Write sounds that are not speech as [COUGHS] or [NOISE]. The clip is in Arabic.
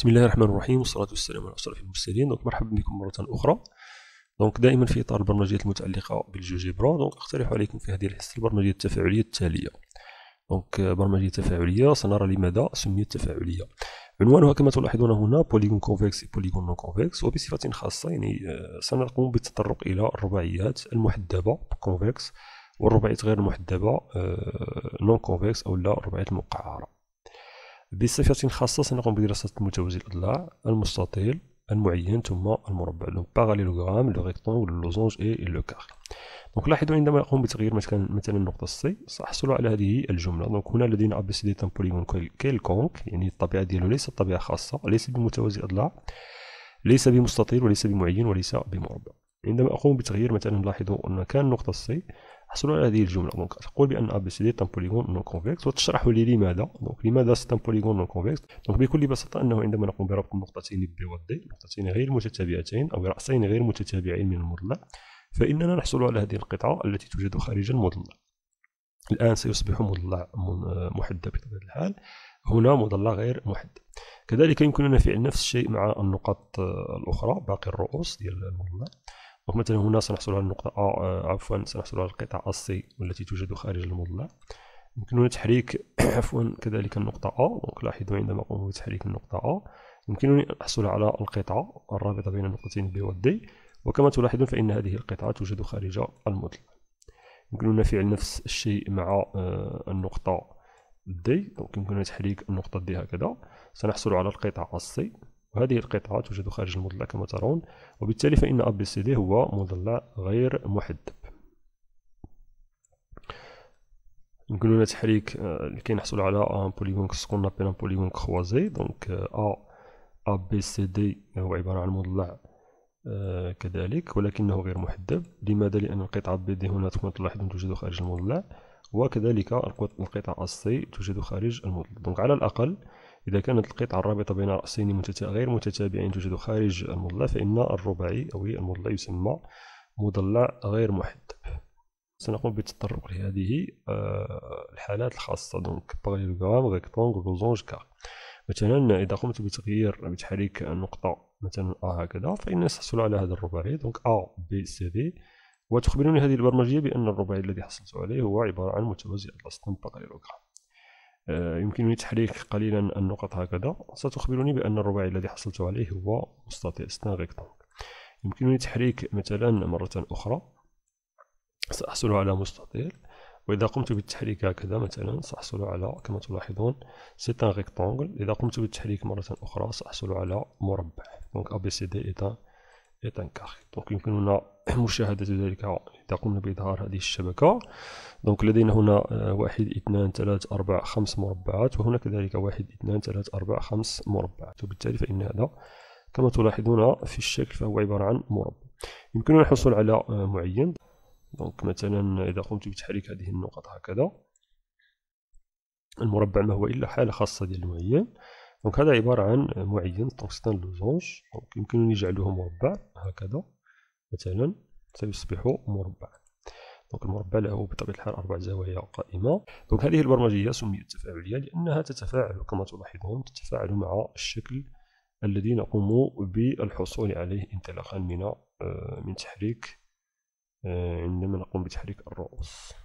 بسم الله الرحمن الرحيم والصلاة والسلام على أشرف المرسلين دونك مرحبا بكم مرة أخرى دونك دائما في إطار البرمجيات المتعلقة بالجوجيبرا دونك أقترح عليكم في هذه الحصة البرمجية التفاعلية التالية دونك euh, برمجية تفاعلية سنرى لماذا سميت تفاعلية عنوانها كما تلاحظون هنا بوليغون كونفكس بوليغون نون كونفكس وبصفة خاصة يعني آه، سنقوم بالتطرق إلى الرباعيات المحدبة كونفكس والرباعيات غير المحدبة نون آه، كونفكس أو لا الرباعيات المقعرة بصفة خاصة سنقوم بدراسة متوازي الأضلاع المستطيل المعين ثم المربع دونك باراليلوغرام لو ريكتونغل لوزونج اي لو كار دونك لاحظوا عندما نقوم بتغيير مثلا النقطة سي سأحصل على هذه الجملة دونك هنا لدينا ابي سي دي تان بوليغون كيلكونك يعني الطبيعة ديالو ليست طبيعة خاصة ليس بمتوازي الأضلاع ليس بمستطيل وليس بمعين وليس بمربع عندما أقوم بتغيير مثلا لاحظوا أن كان نقطة سي حصلوا على هذه الجمله دونك تقول بان ا بي سي دي تان بوليغون نون كونفيكس وتشرح لي لماذا دونك لماذا ستان بوليغون نون كونفيكس دونك بكل بساطه انه عندما نقوم بربط النقطتين بي دي نقطتين غير متتابعتين او راسين غير متتابعين من المضلع فاننا نحصل على هذه القطعه التي توجد خارج المضلع الان سيصبح مضلع محدد بطبيعه الحال هنا مضلع غير محدد كذلك يمكننا فعل نفس الشيء مع النقاط الاخرى باقي الرؤوس ديال المضلع مثلا هنا سنحصل على النقطة A آه، عفوا سنحصل على القطعة السي والتي توجد خارج المضلع يمكننا تحريك [COUGHS] عفوا كذلك النقطة A دونك لاحظوا عندما أقوم بتحريك النقطة A يمكنني أن أحصل على القطعة الرابطة بين النقطتين بي و وكما تلاحظون فإن هذه القطعة توجد خارج المضلع يمكننا فعل نفس الشيء مع آه، النقطة دي دونك يمكننا تحريك النقطة دي هكذا سنحصل على القطعة السي وهذه القطعة توجد خارج المضلع كما ترون وبالتالي فإن بي سي دي هو مضلع غير محدب لنا تحريك آه، لكي نحصل على ان بوليغون كسكون نابيل ان بوليغون كخوازي دونك ا ا بي سي دي هو عبارة عن مضلع آه، كذلك ولكنه غير محدب لماذا لأن القطعة بي دي هنا كما تلاحظون توجد خارج المضلع وكذلك القطعة سي توجد خارج المضلع دونك على الأقل إذا كانت القطعة الرابطة بين رأسين غير متتابعين توجد خارج المضلع فإن الرباعي أو المضلع يسمى مضلع غير محدب سنقوم بالتطرق لهذه آه، الحالات الخاصة دونك باراليلوغرام ريكتونغ لوزونج كار مثلا إذا قمت بتغيير بتحريك النقطة مثلا أ هكذا فإنني سأحصل على هذا الرباعي دونك أ بي سي دي وتخبرني هذه البرمجية بأن الرباعي الذي حصلت عليه هو عبارة عن متوازي الأسطن باراليلوغرام آه، يمكنني تحريك قليلا النقط هكذا ستخبرني بأن الرباعي الذي حصلت عليه هو مستطيل سنغيكتونغ يمكنني تحريك مثلا مرة أخرى سأحصل على مستطيل وإذا قمت بالتحريك هكذا مثلا سأحصل على كما تلاحظون سيت ان إذا قمت بالتحريك مرة أخرى سأحصل على مربع دونك أ بي سي دي إيت يتنكر دونك يمكننا [CLEARS THROAT] مشاهدة ذلك إذا قمنا بإظهار هذه الشبكة دونك لدينا هنا آه، واحد اثنان ثلاثة أربعة خمس مربعات وهنا كذلك واحد اثنان ثلاثة أربعة خمس مربعات وبالتالي فإن هذا كما تلاحظون في الشكل فهو عبارة عن مربع يمكننا الحصول على آه، معين دونك مثلا إذا قمت بتحريك هذه النقط هكذا المربع ما هو إلا حالة خاصة ديال المعين دونك هذا عبارة عن معين توسطان لوزونج دونك يمكن أن يجعلوه مربع هكذا مثلا سيصبح مربع دونك المربع له بطبيعة الحال أربع زوايا قائمة دونك هذه البرمجية سميت تفاعلية لأنها تتفاعل كما تلاحظون تتفاعل مع الشكل الذي نقوم بالحصول عليه انطلاقا من آه، من تحريك آه، عندما نقوم بتحريك الرؤوس